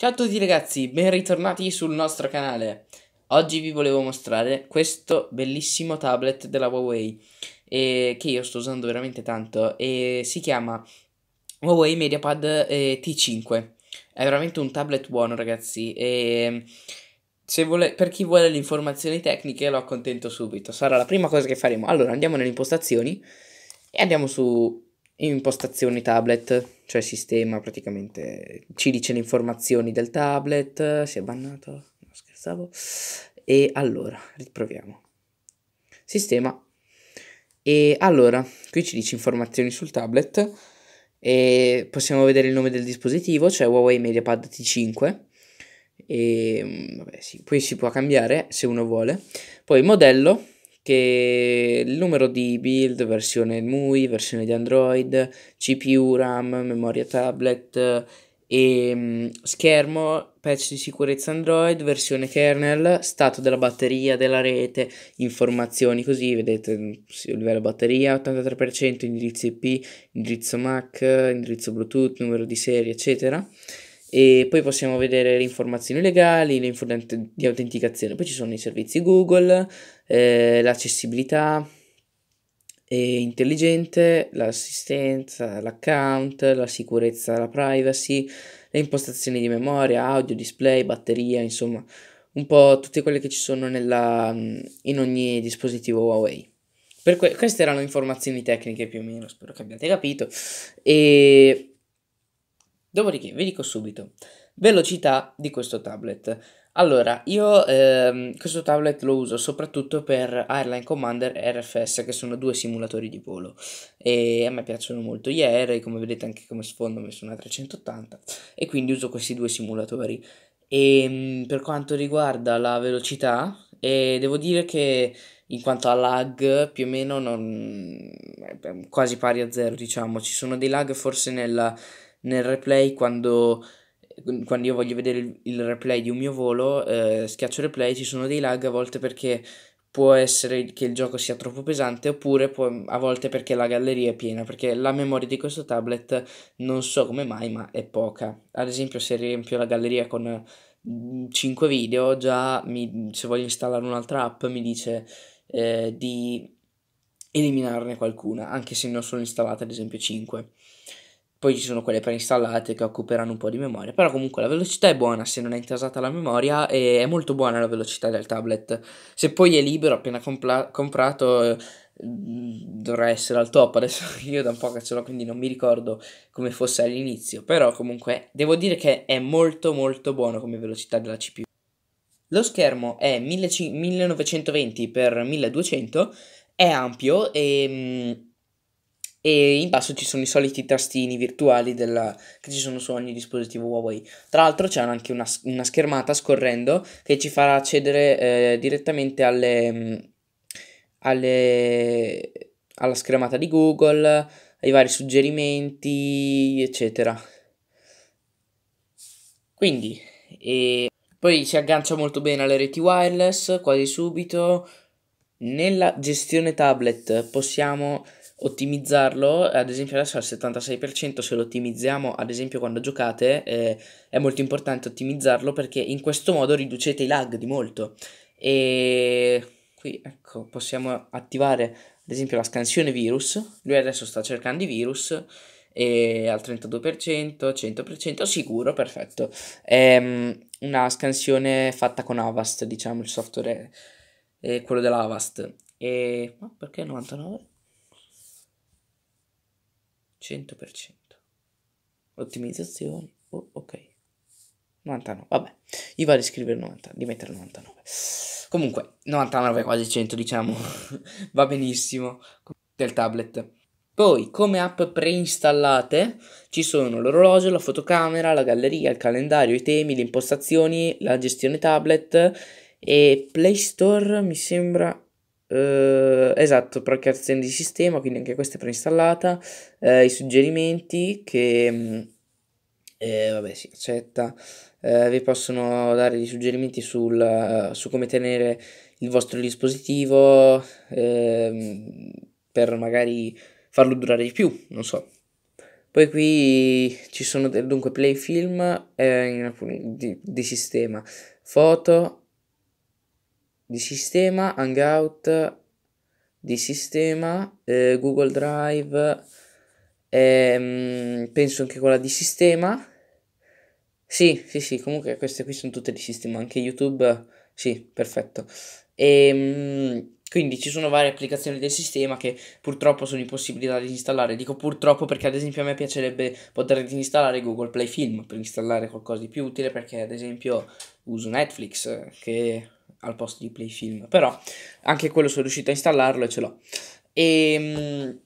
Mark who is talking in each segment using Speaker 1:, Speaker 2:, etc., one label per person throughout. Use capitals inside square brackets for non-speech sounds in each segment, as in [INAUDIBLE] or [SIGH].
Speaker 1: Ciao a tutti ragazzi, ben ritornati sul nostro canale. Oggi vi volevo mostrare questo bellissimo tablet della Huawei eh, che io sto usando veramente tanto e eh, si chiama Huawei MediaPad eh, T5. È veramente un tablet buono ragazzi e mm, vuole, per chi vuole le informazioni tecniche lo accontento subito, sarà la prima cosa che faremo. Allora andiamo nelle impostazioni e andiamo su impostazioni tablet, cioè sistema praticamente ci dice le informazioni del tablet, si è bannato, no scherzavo. E allora, riproviamo. Sistema. E allora, qui ci dice informazioni sul tablet e possiamo vedere il nome del dispositivo, cioè Huawei MediaPad T5 e mm, vabbè, sì, poi si può cambiare se uno vuole. Poi modello che il numero di build, versione MUI, versione di Android, CPU, RAM, memoria tablet eh, e mm, schermo, patch di sicurezza Android, versione kernel, stato della batteria, della rete, informazioni così, vedete il mm, livello batteria, 83%, indirizzo IP, indirizzo MAC, indirizzo Bluetooth, numero di serie, eccetera e poi possiamo vedere le informazioni legali, le informazioni di autenticazione, poi ci sono i servizi Google, eh, l'accessibilità intelligente, l'assistenza, l'account, la sicurezza, la privacy, le impostazioni di memoria, audio, display, batteria, insomma un po' tutte quelle che ci sono nella, in ogni dispositivo Huawei. Que- queste erano informazioni tecniche più o meno, spero che abbiate capito. E Dopodiché vi dico subito, velocità di questo tablet. Allora, io ehm, questo tablet lo uso soprattutto per Airline Commander e RFS, che sono due simulatori di volo. E a me piacciono molto gli aerei, come vedete anche come sfondo ho messo una 380, e quindi uso questi due simulatori. E ehm, per quanto riguarda la velocità, eh, devo dire che in quanto a lag più o meno non... quasi pari a zero, diciamo. Ci sono dei lag forse nella nel replay quando, quando io voglio vedere il, il, replay di un mio volo, eh, schiaccio replay, ci sono dei lag a volte perché può essere che il gioco sia troppo pesante oppure può, a volte perché la galleria è piena perché la memoria di questo tablet non so come mai ma è poca ad esempio se riempio la galleria con 5 mm, video già mi, se voglio installare un'altra app mi dice eh, di eliminarne qualcuna anche se ne ho solo installata ad esempio 5 poi ci sono quelle preinstallate che occuperanno un po' di memoria, però comunque la velocità è buona se non è intasata la memoria e è molto buona la velocità del tablet. Se poi è libero appena compla- comprato mm, dovrà essere al top adesso [LAUGHS] io da un po' che ce l'ho quindi non mi ricordo come fosse all'inizio però comunque devo dire che è molto molto buono come velocità della CPU lo schermo è 1920x1200 è ampio e mm, e in basso ci sono i soliti tastini virtuali della, che ci sono su ogni dispositivo Huawei. Tra l'altro c'è anche una, una schermata scorrendo che ci farà accedere eh, direttamente alle, mm, alle, alla schermata di Google, ai vari suggerimenti, eccetera. Quindi, e poi si aggancia molto bene alle reti wireless quasi subito. Nella gestione tablet possiamo ottimizzarlo, ad esempio adesso al 76% se lo ottimizziamo, ad esempio quando giocate, eh, è molto importante ottimizzarlo perché in questo modo riducete i lag di molto. E qui ecco, possiamo attivare ad esempio la scansione virus, lui adesso sta cercando i virus e al 32%, 100%, sicuro, perfetto. È ehm, una scansione fatta con Avast, diciamo il software è, quello dell'Avast. E ma perché 99? 100%. Ottimizzazioni, oh, ok. 99, vabbè, io vado a scrivere 90, di mettere 99. Comunque, 99 quasi 100, diciamo, [LAUGHS] va benissimo del tablet. Poi, come app preinstallate, ci sono l'orologio, la fotocamera, la galleria, il calendario, i temi, le impostazioni, la gestione tablet e Play Store, mi sembra Uh, esatto, procreazione di sistema, quindi anche questa è preinstallata. Uh, I suggerimenti che... Mm, eh, vabbè, si accetta. Uh, vi possono dare dei suggerimenti sul, su come tenere il vostro dispositivo ehm, per magari farlo durare di più, non so. Poi qui ci sono dunque play film eh, in, di, di sistema, foto, di sistema, Hangout di sistema, eh, Google Drive, ehm, penso anche quella di sistema. Sì, sì, sì, comunque queste qui sono tutte di sistema, anche YouTube, sì, perfetto. E, ehm, quindi ci sono varie applicazioni del sistema che purtroppo sono impossibili da disinstallare. Dico purtroppo perché ad esempio a me piacerebbe poter disinstallare Google Play Film per installare qualcosa di più utile perché ad esempio uso Netflix che al posto di Playfilm, però anche quello sono riuscito a installarlo e ce l'ho. E, ehm,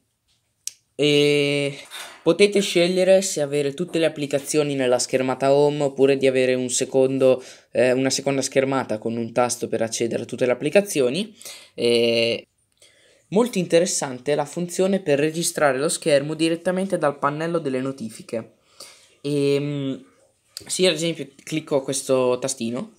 Speaker 1: e potete scegliere se avere tutte le applicazioni nella schermata home oppure di avere un secondo, eh, una seconda schermata con un tasto per accedere a tutte le applicazioni. E molto interessante è la funzione per registrare lo schermo direttamente dal pannello delle notifiche. E, ehm, se io ad esempio clicco questo tastino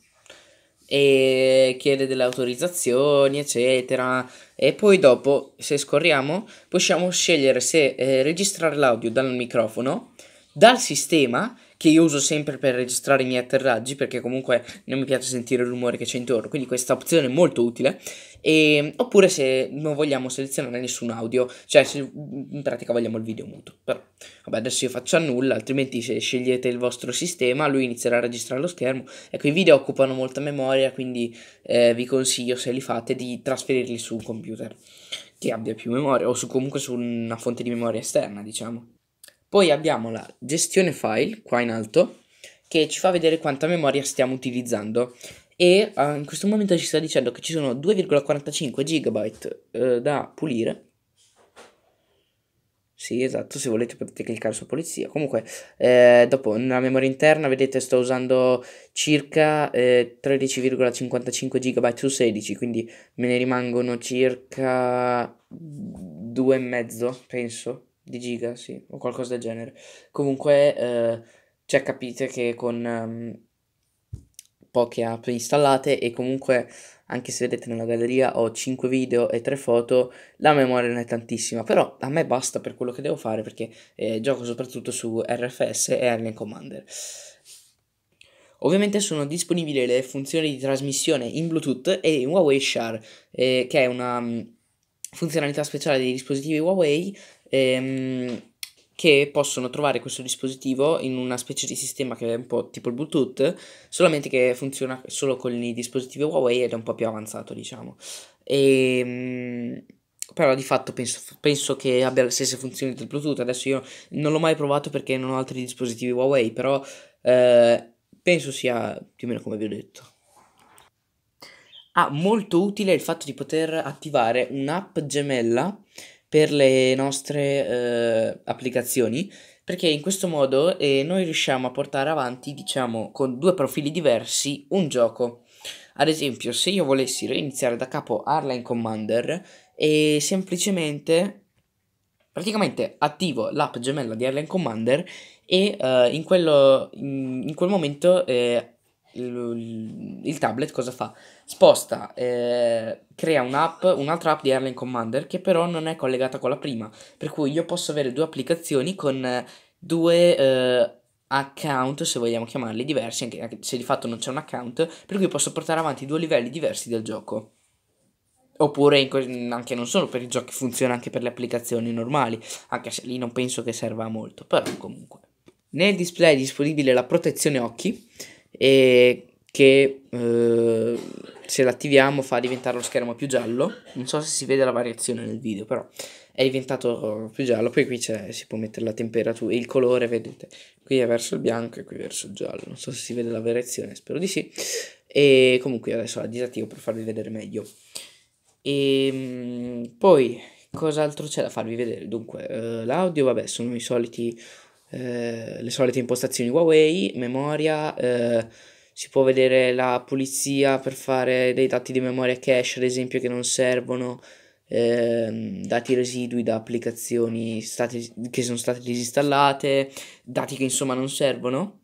Speaker 1: e chiede delle autorizzazioni, eccetera. E poi dopo, se scorriamo, possiamo scegliere se eh, registrare l'audio dal microfono, dal sistema che io uso sempre per registrare i miei atterraggi perché comunque non mi piace sentire il rumore che c'è intorno, quindi questa opzione è molto utile. E, ehm, oppure se non vogliamo selezionare nessun audio, cioè se in pratica vogliamo il video muto. Però vabbè, adesso io faccio a nulla, altrimenti se scegliete il vostro sistema lui inizierà a registrare lo schermo. Ecco, i video occupano molta memoria, quindi eh, vi consiglio se li fate di trasferirli su un computer che abbia più memoria o su, comunque su una fonte di memoria esterna, diciamo. Poi abbiamo la gestione file qua in alto che ci fa vedere quanta memoria stiamo utilizzando e uh, in questo momento ci sta dicendo che ci sono 2,45 GB uh, da pulire. Sì, esatto, se volete potete cliccare su pulizia. Comunque, eh, dopo nella memoria interna, vedete, sto usando circa eh, 13,55 GB su 16, quindi me ne rimangono circa 2,5, penso di giga, sì, o qualcosa del genere. Comunque, eh, cioè capite che con um, poche app installate e comunque anche se vedete nella galleria ho 5 video e 3 foto, la memoria non è tantissima, però a me basta per quello che devo fare perché eh, gioco soprattutto su RFS e Alien Commander. Ovviamente sono disponibili le funzioni di trasmissione in Bluetooth e in Huawei Share, eh, che è una mm, funzionalità speciale dei dispositivi Huawei ehm, che possono trovare questo dispositivo in una specie di sistema che è un po' tipo il Bluetooth, solamente che funziona solo con i dispositivi Huawei ed è un po' più avanzato, diciamo. E, ehm, però di fatto penso, penso, che abbia le stesse funzioni del Bluetooth. Adesso io non l'ho mai provato perché non ho altri dispositivi Huawei, però eh, penso sia più o meno come vi ho detto. Ah, molto utile il fatto di poter attivare un'app gemella per le nostre eh, applicazioni perché in questo modo eh, noi riusciamo a portare avanti, diciamo, con due profili diversi un gioco. Ad esempio, se io volessi reiniziare da capo Arline Commander e semplicemente praticamente attivo l'app gemella di Arline Commander e eh, in, quello, in, in, quel momento eh, il, il tablet cosa fa? Sposta, eh, crea un'app, un'altra app di Airline Commander che però non è collegata con la prima, per cui io posso avere due applicazioni con eh, due eh, account, se vogliamo chiamarli diversi, anche se di fatto non c'è un account, per cui posso portare avanti due livelli diversi del gioco. Oppure in, anche non solo per i giochi, funziona anche per le applicazioni normali, anche se lì non penso che serva molto, però comunque. Nel display è disponibile la protezione occhi, e che eh, se l'attiviamo fa diventare lo schermo più giallo. Non so se si vede la variazione nel video, però è diventato più giallo. Poi qui si può mettere la temperatura, il colore, vedete. Qui è verso il bianco e qui verso il giallo. Non so se si vede la variazione, spero di sì. E comunque adesso la disattivo per farvi vedere meglio. E ehm, poi cos'altro c'è da farvi vedere? Dunque, eh, l'audio, vabbè, sono i soliti eh, le solite impostazioni Huawei, memoria, eh, si può vedere la pulizia per fare dei dati di memoria cache, ad esempio, che non servono, eh, dati residui da applicazioni state, che sono state disinstallate, dati che insomma non servono.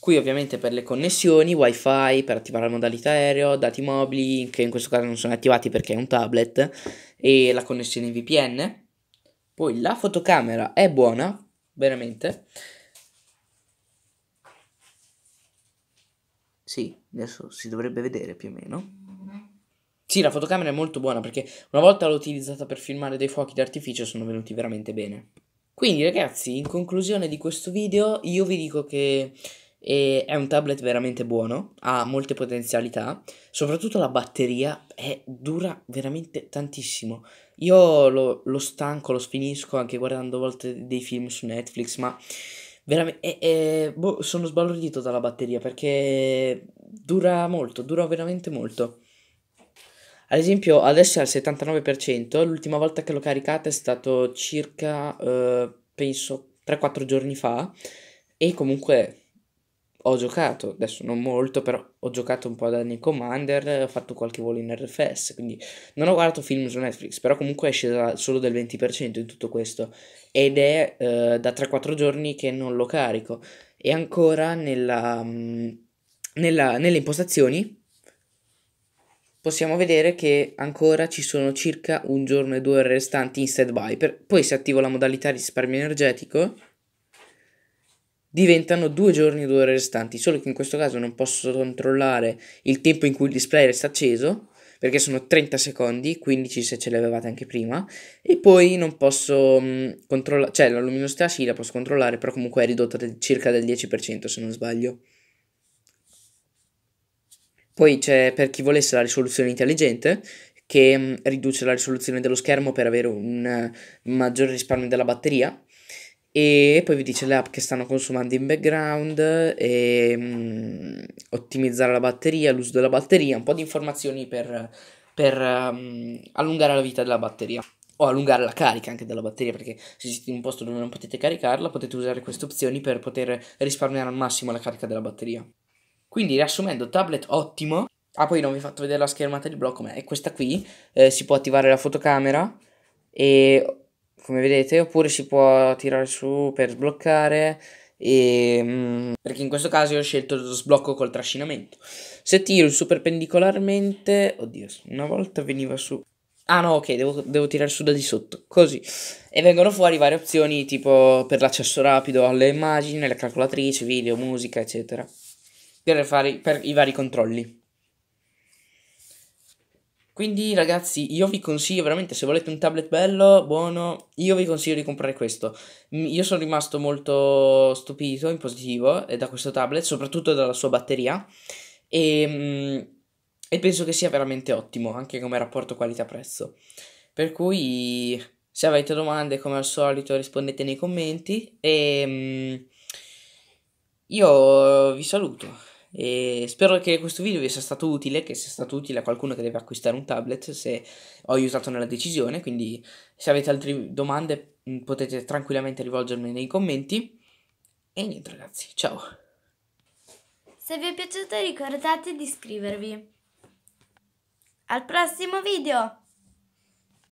Speaker 1: Qui ovviamente per le connessioni, wifi, per attivare la modalità aereo, dati mobili, che in questo caso non sono attivati perché è un tablet, e la connessione VPN. Poi la fotocamera è buona, veramente. Sì, adesso si dovrebbe vedere più o meno. Sì, la fotocamera è molto buona perché una volta l'ho utilizzata per filmare dei fuochi d'artificio sono venuti veramente bene. Quindi ragazzi, in conclusione di questo video io vi dico che e è un tablet veramente buono, ha molte potenzialità, soprattutto la batteria è, dura veramente tantissimo. Io lo, lo, stanco, lo sfinisco anche guardando a volte dei film su Netflix, ma veramente è, è, boh, sono sbalordito dalla batteria perché dura molto, dura veramente molto. Ad esempio, adesso è al 79%, l'ultima volta che l'ho caricata è stato circa, eh, penso, 3-4 giorni fa e comunque ho giocato, adesso non molto, però ho giocato un po' ad Annie Commander, ho fatto qualche volo in RFS, quindi non ho guardato film su Netflix, però comunque è scesa solo del 20% in tutto questo ed è eh, da 3-4 giorni che non lo carico. E ancora nella, mm, nella, nelle impostazioni possiamo vedere che ancora ci sono circa un giorno e due restanti in stand-by, per, poi si attivo la modalità di risparmio energetico diventano due giorni e due ore restanti, solo che in questo caso non posso controllare il tempo in cui il display resta acceso, perché sono 30 secondi, 15 se ce l'avevate anche prima, e poi non posso mm, controllare, cioè la luminosità sì la posso controllare, però comunque è ridotta del, circa del 10% se non sbaglio. Poi c'è per chi volesse la risoluzione intelligente, che mh, mm, riduce la risoluzione dello schermo per avere un uh, eh, maggiore risparmio della batteria, e poi vi dice le app che stanno consumando in background, e, um, ottimizzare la batteria, l'uso della batteria, un po' di informazioni per, per um, allungare la vita della batteria o allungare la carica anche della batteria perché se siete in un posto dove non potete caricarla potete usare queste opzioni per poter risparmiare al massimo la carica della batteria. Quindi riassumendo, tablet ottimo. Ah, poi non vi ho fatto vedere la schermata di blocco, ma è questa qui. Eh, si può attivare la fotocamera e come vedete, oppure si può tirare su per sbloccare e, ehm, perché in questo caso io ho scelto lo sblocco col trascinamento. Se tiro su perpendicolarmente, oddio, una volta veniva su Ah no, ok, devo, devo tirare su da di sotto, così. E vengono fuori varie opzioni, tipo per l'accesso rapido alle immagini, alla calcolatrice, video, musica, eccetera. Per fare per i vari controlli. Quindi ragazzi, io vi consiglio veramente, se volete un tablet bello, buono, io vi consiglio di comprare questo. Io sono rimasto molto stupito, in positivo, eh, da questo tablet, soprattutto dalla sua batteria. E, mm, e penso che sia veramente ottimo, anche come rapporto qualità-prezzo. Per cui, se avete domande, come al solito, rispondete nei commenti. E mm, io vi saluto. E spero che questo video vi sia stato utile, che sia stato utile a qualcuno che deve acquistare un tablet, se ho aiutato nella decisione, quindi se avete altre domande mm, potete tranquillamente rivolgermi nei commenti. E niente ragazzi, ciao! Se vi è piaciuto ricordate di iscrivervi. Al prossimo video!